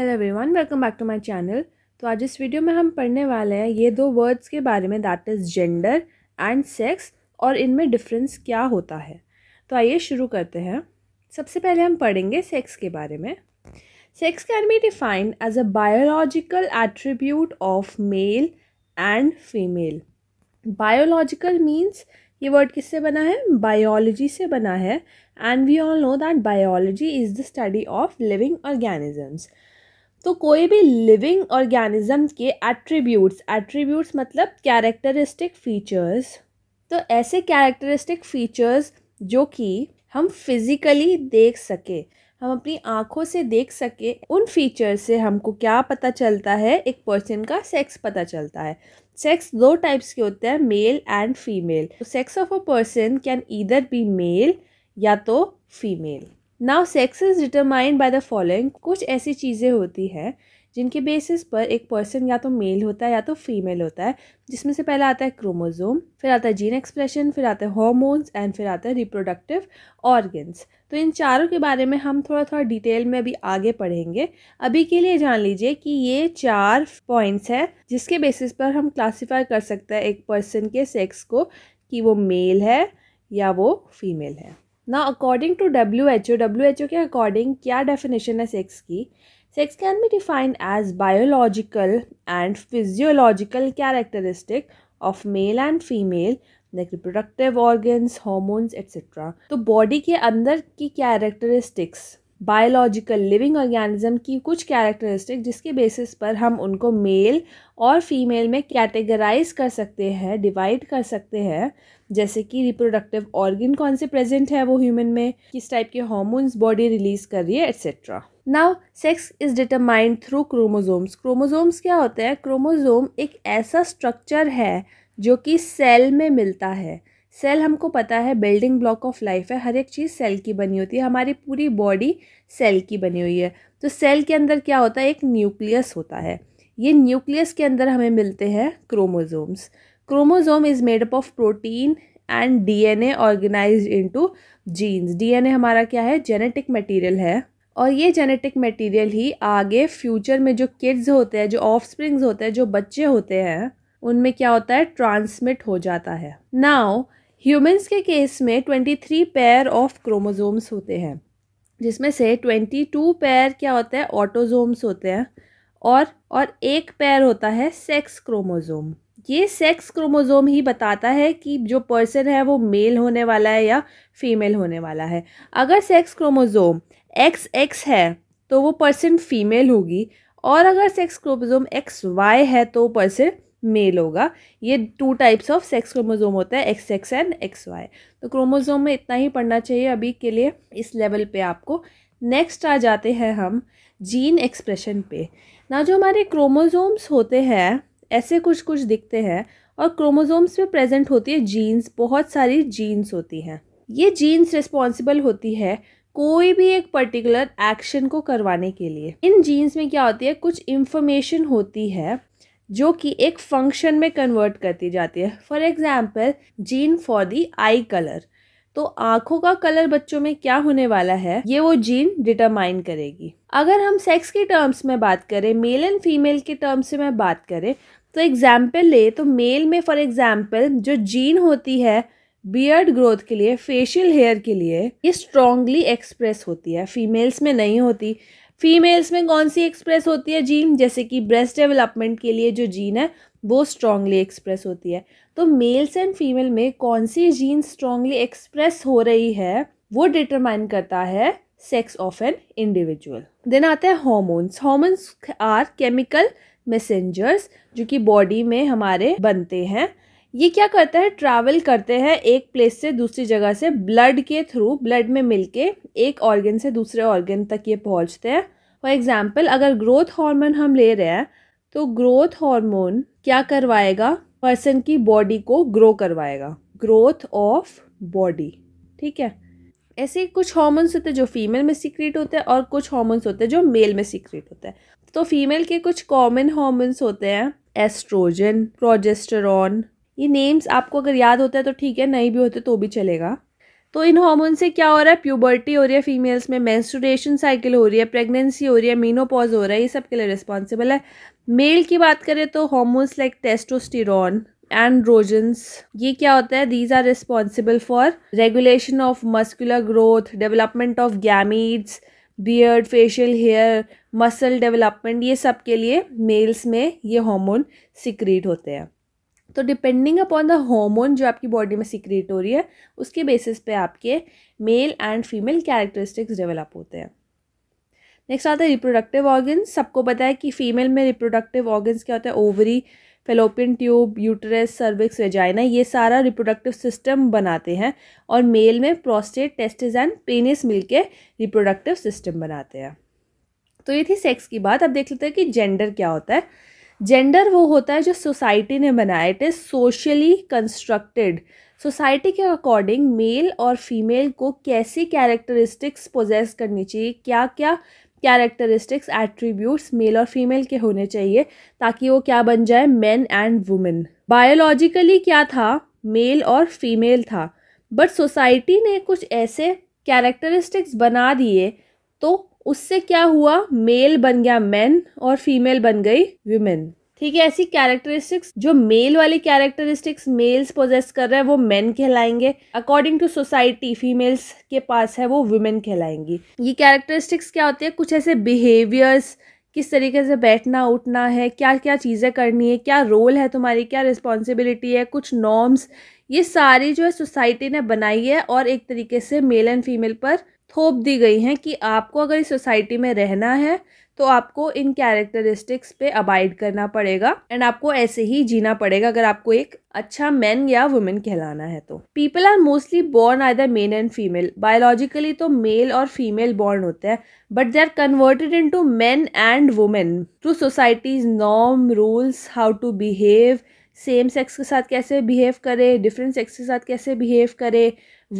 hello everyone welcome back to my channel तो आज इस वीडियो में हम पढ़ने वाले हैं ये दो वर्ड्स के बारे में that is gender and sex और इनमें डिफरेंस क्या होता है तो आइए शुरू करते हैं सबसे पहले हम पढ़ेंगे सेक्स के बारे में sex can be defined as a biological attribute of male and female biological means ये वर्ड किससे बना है बायोलॉजी से बना है and we all know that biology is the study of living organisms तो कोई भी लिविंग ऑर्गेनिज्म के एट्रीब्यूट्स एट्रीब्यूट्स मतलब कैरेक्टरिस्टिक फीचर्स तो ऐसे कैरेक्टरिस्टिक फीचर्स जो कि हम फिज़िकली देख सके हम अपनी आँखों से देख सके उन फीचर से हमको क्या पता चलता है एक पर्सन का सेक्स पता चलता है सेक्स दो टाइप्स के होते हैं male and female sex of a person can either be male या तो female now sex is determined by the following कुछ ऐसी चीज़ें होती हैं जिनके बेसिस पर एक पर्सन या तो मेल होता है या तो फीमेल होता है जिसमें से पहला आता है क्रोमोजोम फिर आता है जीन एक्सप्रेशन फिर आता है हॉर्मोन्स एंड फिर आता है रिप्रोडक्टिव ऑर्गन्स तो इन चारों के बारे में हम थोड़ा थोड़ा डिटेल में अभी आगे पढ़ेंगे अभी के लिए जान लीजिए कि ये चार पॉइंट्स हैं जिसके बेसिस पर हम क्लासीफाई कर सकते हैं एक पर्सन के सेक्स को कि वो मेल है या वो फीमेल है ना according to W H O W H O के अकॉर्डिंग क्या डेफिनेशन है सेक्स की sex can be defined as biological and physiological characteristic of male and female like reproductive organs hormones etcetera तो बॉडी के अंदर की कैरेक्टरिस्टिक्स बायोलॉजिकल लिविंग ऑर्गेनिज्म की कुछ कैरेक्टरिस्टिक जिसके बेसिस पर हम उनको मेल और फीमेल में कैटेगराइज कर सकते हैं डिवाइड कर सकते हैं जैसे कि रिप्रोडक्टिव ऑर्गन कौन से प्रेजेंट है वो ह्यूमन में किस टाइप के हॉर्मोन्स बॉडी रिलीज कर रही है etcetera now sex is determined through chromosomes chromosomes क्या होते हैं क्रोमोजोम एक ऐसा स्ट्रक्चर है जो कि सेल में मिलता है सेल हमको पता है बिल्डिंग ब्लॉक ऑफ लाइफ है हर एक चीज़ सेल की बनी होती है हमारी पूरी बॉडी सेल की बनी हुई है तो सेल के अंदर क्या होता है एक न्यूक्लियस होता है ये न्यूक्लियस के अंदर हमें मिलते हैं chromosomes chromosome is made up of protein and DNA in into genes DNA हमारा क्या है जेनेटिक मटेरियल है और ये जेनेटिक मटेरियल ही आगे फ्यूचर में जो किड्स होते हैं जो ऑफ होते हैं जो बच्चे होते हैं उनमें क्या होता है ट्रांसमिट हो जाता है नाउ ह्यूमंस के केस में twenty three pair of chromosomes होते हैं जिसमें से ट्वेंटी टू पैर क्या होता है ऑटोजोम्स होते हैं और और एक पैर होता है सेक्स क्रोमोजोम ये सेक्स क्रोमोजोम ही बताता है कि जो पर्सन है वो मेल होने वाला है या फीमेल होने वाला है अगर सेक्स क्रोमोजोम एक्स एक्स है तो वो पर्सन फीमेल होगी और अगर सेक्स क्रोमोजोम एक्स वाई है तो पर्सन मेल होगा ये two types of sex chromosome होता है X X and X Y तो क्रोमोजोम में इतना ही पढ़ना चाहिए अभी के लिए इस लेवल पे आपको नेक्स्ट आ जाते हैं हम जीन एक्सप्रेशन पे ना जो हमारे क्रोमोजोम्स होते हैं ऐसे कुछ कुछ दिखते हैं और क्रोमोजोम्स में प्रेजेंट होती है जीन्स बहुत सारी जीन्स होती हैं ये जीन्स रिस्पॉन्सिबल होती है कोई भी एक पर्टिकुलर एक्शन को करवाने के लिए इन जीन्स में क्या होती है कुछ इन्फॉर्मेशन होती है जो कि एक फंक्शन में कन्वर्ट कर दी जाती है for example gene for the eye colour तो आंखों का कलर बच्चों में क्या होने वाला है ये वो जीन डिटरमाइन करेगी अगर हम सेक्स के टर्म्स में बात करें मेल एंड फीमेल के टर्म्स से मैं बात करें तो एग्जाम्पल ले तो मेल में फॉर एग्जाम्पल जो जीन होती है बियर्ड ग्रोथ के लिए फेशियल हेयर के लिए ये स्ट्रॉन्गली एक्सप्रेस होती है फीमेल्स में नहीं होती फीमेल्स में कौन सी एक्सप्रेस होती है जीन जैसे कि ब्रेस्ट डेवलपमेंट के लिए जो जीन है वो स्ट्रांगली एक्सप्रेस होती है तो मेल्स एंड फीमेल में कौन सी जीन स्ट्रांगली एक्सप्रेस हो रही है वो डिटरमाइन करता है sex of an individual then आते हैं hormones hormones are chemical messengers जो कि बॉडी में हमारे बनते हैं ये क्या करता है ट्रैवल करते हैं एक प्लेस से दूसरी जगह से ब्लड के थ्रू ब्लड में मिलके एक ऑर्गन से दूसरे ऑर्गन तक ये पहुंचते हैं फॉर एग्ज़ाम्पल अगर ग्रोथ हार्मोन हम ले रहे हैं तो ग्रोथ हार्मोन क्या करवाएगा पर्सन की बॉडी को ग्रो करवाएगा ग्रोथ ऑफ बॉडी ठीक है ऐसे कुछ हॉर्मोन्स होते हैं जो फीमेल में सीक्रेट होते हैं और कुछ हॉर्मोन्स होते हैं जो मेल में सीक्रेट होते हैं तो फीमेल के कुछ कॉमन हॉर्मोन्स होते हैं एस्ट्रोजन प्रोजेस्टरॉन ये नेम्स आपको अगर याद होता है तो ठीक है नहीं भी होते तो भी चलेगा तो इन हॉर्मोन से क्या हो रहा है प्यूबर्टी हो रही है फीमेल्स में मेंस्ट्रुएशन साइकिल हो रही है प्रेगनेंसी हो रही है मीनोपॉज हो रहा है ये सब के लिए रिस्पॉन्सिबल है मेल की बात करें तो हॉर्मोन्स लाइक टेस्टोस्टिरन एंड्रोजन्स ये क्या होता है these are responsible for regulation of muscular growth development of gametes beard facial hair muscle development ये सब के लिए मेल्स में ये हार्मोन सिक्रीट होते हैं तो डिपेंडिंग अपॉन द हॉर्मोन जो आपकी बॉडी में सीक्रेट हो रही है उसके बेसिस पे आपके male and female characteristics develop होते हैं नेक्स्ट आता है रिप्रोडक्टिव ऑर्गन्स सबको पता है कि फीमेल में रिप्रोडक्टिव ऑर्गन्स क्या होते हैं ovary fallopian tube uterus cervix vagina ये सारा रिप्रोडक्टिव सिस्टम बनाते हैं और मेल में प्रोस्टेट टेस्टिस एंड पेनिस मिलके रिप्रोडक्टिव सिस्टम बनाते हैं तो ये थी सेक्स की बात अब देख लेते हैं कि जेंडर क्या होता है जेंडर वो होता है जो सोसाइटी ने बनाया it is socially constructed society के अकॉर्डिंग मेल और फीमेल को कैसी कैरेक्टरिस्टिक्स पोजेस करनी चाहिए क्या क्या कैरेक्टरिस्टिक्स एट्रीब्यूट्स मेल और फीमेल के होने चाहिए ताकि वो क्या बन जाए मैन एंड वुमेन बायोलॉजिकली क्या था मेल और फीमेल था बट सोसाइटी ने कुछ ऐसे कैरेक्टरिस्टिक्स बना दिए तो उससे क्या हुआ मेल बन गया मैन और फीमेल बन गई वुमेन ठीक है ऐसी कैरेक्टरिस्टिक्स जो मेल वाली कैरेक्टरिस्टिक्स मेल्स पोजेस कर रहे हैं वो मेन कहलाएंगे अकॉर्डिंग टू सोसाइटी फीमेल्स के पास है वो वुमेन कहलाएंगी ये कैरेक्टरिस्टिक्स क्या होती है कुछ ऐसे बिहेवियर्स किस तरीके से बैठना उठना है क्या क्या चीज़ें करनी है क्या रोल है तुम्हारी क्या रिस्पॉन्सिबिलिटी है कुछ नॉर्म्स ये सारी जो है सोसाइटी ने बनाई है और एक तरीके से मेल एंड फीमेल पर थोप दी गई हैं कि आपको अगर इस सोसाइटी में रहना है तो आपको इन कैरेक्टरिस्टिक्स पे अबाइड करना पड़ेगा एंड आपको ऐसे ही जीना पड़ेगा अगर आपको एक अच्छा मैन या वुमेन कहलाना है तो people are mostly born I male and female biologically तो मेल और फीमेल बॉर्न होते हैं but they are converted into man and women through societies norm rules how to behave same sex के साथ कैसे बिहेव करे different sex के साथ कैसे बिहेव करे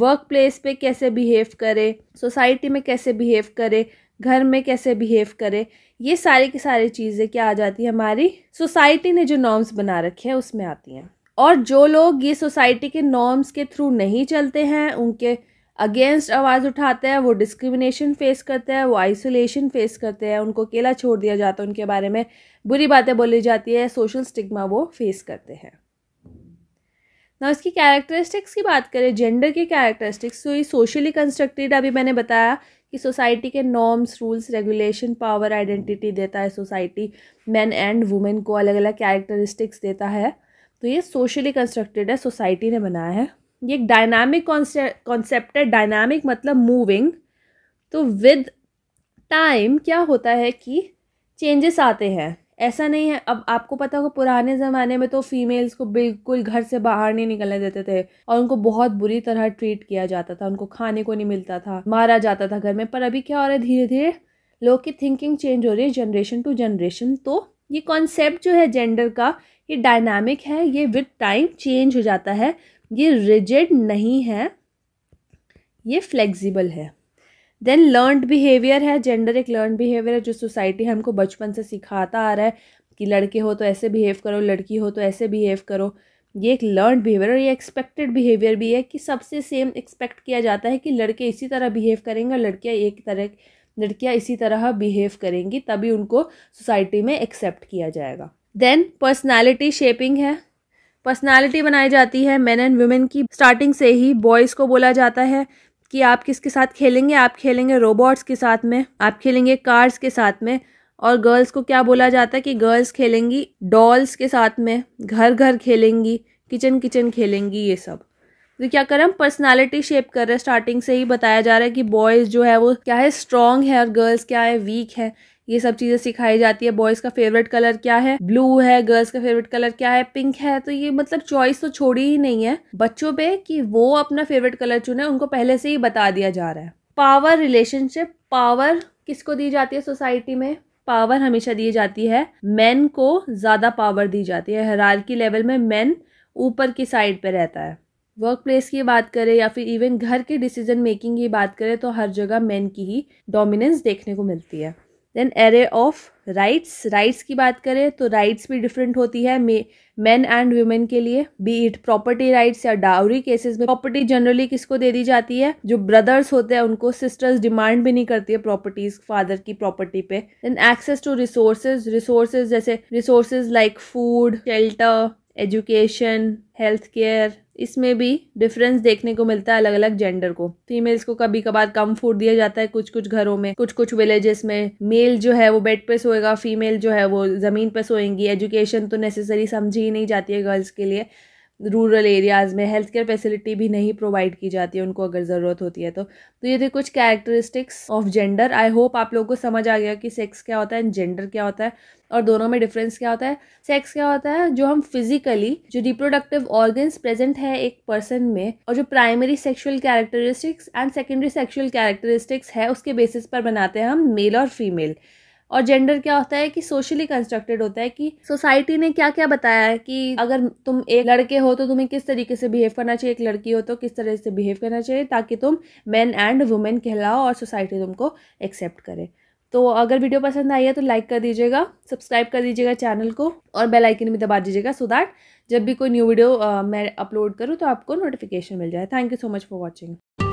वर्क प्लेस पर कैसे बिहेव करे सोसाइटी में कैसे बिहेव करे घर में कैसे बिहेव करे ये सारी की सारी चीज़ें क्या आ जाती है हमारी सोसाइटी ने जो नॉर्म्स बना रखे हैं उसमें आती हैं और जो लोग ये सोसाइटी के नॉर्म्स के थ्रू नहीं चलते हैं उनके अगेंस्ट आवाज़ उठाते हैं वो डिस्क्रिमिनेशन फेस करते हैं वो आइसोलेशन फेस करते हैं उनको अकेला छोड़ दिया जाता है उनके बारे में बुरी बातें बोली जाती है सोशल स्टिग्मा वो फेस करते हैं ना इसकी कैरेक्टरिस्टिक्स की बात करें जेंडर के कैरेक्टरिस्टिक्स तो ये सोशली कंस्ट्रक्टेड अभी मैंने बताया कि सोसाइटी के norms rules regulation power identity देता है सोसाइटी मैन एंड वुमेन को अलग अलग कैरेक्टरिस्टिक्स देता है तो ये सोशली कंस्ट्रक्टेड है सोसाइटी ने बनाया है ये एक डायनामिक कॉन्सेप्ट है डायनामिक मतलब मूविंग तो विद टाइम क्या होता है कि चेंजेस आते हैं ऐसा नहीं है अब आपको पता होगा पुराने ज़माने में तो फीमेल्स को बिल्कुल घर से बाहर नहीं निकलने देते थे और उनको बहुत बुरी तरह ट्रीट किया जाता था उनको खाने को नहीं मिलता था मारा जाता था घर में पर अभी क्या हो रहा है धीरे धीरे लोग की थिंकिंग चेंज हो रही है जनरेशन टू जनरेशन तो ये कॉन्सेप्ट जो है जेंडर का ये डायनामिक है ये विद टाइम चेंज हो जाता है ये रिजिड नहीं है ये फ्लेक्सिबल है देन लर्नड बिहेवियर है जेंडर एक लर्न बिहेवियर है जो सोसाइटी हमको बचपन से सिखाता आ रहा है कि लड़के हो तो ऐसे बिहेव करो लड़की हो तो ऐसे बिहेव करो ये एक लर्न बिहेवियर और ये एक्सपेक्टेड बिहेवियर भी है कि सबसे सेम एक्सपेक्ट किया जाता है कि लड़के इसी तरह बिहेव करेंगे और लड़कियाँ एक तरह लड़कियाँ इसी तरह बिहेव करेंगी तभी उनको सोसाइटी में एक्सेप्ट किया जाएगा देन पर्सनैलिटी शेपिंग है पर्सनालिटी बनाई जाती है मैन एंड वुमेन की स्टार्टिंग से ही बॉयज़ को बोला जाता है कि आप किसके साथ खेलेंगे आप खेलेंगे रोबोट्स के साथ में आप खेलेंगे कार्स के साथ में और गर्ल्स को क्या बोला जाता है कि गर्ल्स खेलेंगी डॉल्स के साथ में घर घर खेलेंगी किचन किचन खेलेंगी ये सब तो क्या हैं हम पर्सनैलिटी शेप कर रहे हैं स्टार्टिंग से ही बताया जा रहा है कि बॉयज़ जो है वो क्या है स्ट्रॉन्ग है और गर्ल्स क्या है वीक है ये सब चीज़ें सिखाई जाती है बॉयज़ का फेवरेट कलर क्या है ब्लू है गर्ल्स का फेवरेट कलर क्या है पिंक है तो ये मतलब चॉइस तो छोड़ी ही नहीं है बच्चों पे कि वो अपना फेवरेट कलर चुने उनको पहले से ही बता दिया जा रहा है पावर रिलेशनशिप पावर किसको दी जाती है सोसाइटी में पावर हमेशा दी जाती है मैन को ज़्यादा पावर दी जाती है हरारकी लेवल में मैन ऊपर की साइड पे रहता है वर्क प्लेस की बात करें या फिर इवन घर के डिसीजन मेकिंग की बात करें तो हर जगह मैन की ही डोमिनेंस देखने को मिलती है then array of rights rights की बात करें तो राइट्स भी डिफरेंट होती है मेन एंड वुमेन के लिए बी इट प्रॉपर्टी राइट्स या डाउरी केसेस में प्रॉपर्टी जनरली किसको दे दी जाती है जो ब्रदर्स होते हैं उनको सिस्टर्स डिमांड भी नहीं करती है प्रॉपर्टीज फादर की प्रॉपर्टी पे then access to resources resources जैसे resources like food shelter education health care इसमें भी डिफरेंस देखने को मिलता है अलग अलग जेंडर को फीमेल्स को कभी कभार कम फूड दिया जाता है कुछ कुछ घरों में कुछ कुछ विलेजेस में मेल जो है वो बेड पे सोएगा फीमेल जो है वो ज़मीन पे सोएंगी एजुकेशन तो नेसेसरी समझी ही नहीं जाती है गर्ल्स के लिए रूरल एरियाज़ में हेल्थ केयर फैसिलिटी भी नहीं प्रोवाइड की जाती है उनको अगर ज़रूरत होती है तो तो ये थे कुछ characteristics of gender I hope आप लोगों को समझ आ गया कि सेक्स क्या होता है एंड जेंडर क्या होता है और दोनों में डिफरेंस क्या होता है सेक्स क्या होता है जो हम फिजिकली जो रिप्रोडक्टिव ऑर्गन्स प्रेजेंट है एक पर्सन में और जो primary sexual characteristics and secondary sexual characteristics है उसके बेसिस पर बनाते हैं हम मेल और फीमेल और जेंडर क्या होता है कि सोशली कंस्ट्रक्टेड होता है कि सोसाइटी ने क्या क्या बताया है कि अगर तुम एक लड़के हो तो तुम्हें किस तरीके से बिहेव करना चाहिए एक लड़की हो तो किस तरह से बिहेव करना चाहिए ताकि तुम मैन एंड वुमेन कहलाओ और सोसाइटी तुमको एक्सेप्ट करे तो अगर वीडियो पसंद आई है तो लाइक कर दीजिएगा सब्सक्राइब कर दीजिएगा चैनल को और बेल आइकन भी दबा दीजिएगा सो दैट जब भी कोई न्यू वीडियो मैं अपलोड करूँ तो आपको नोटिफिकेशन मिल जाए thank you so much for watching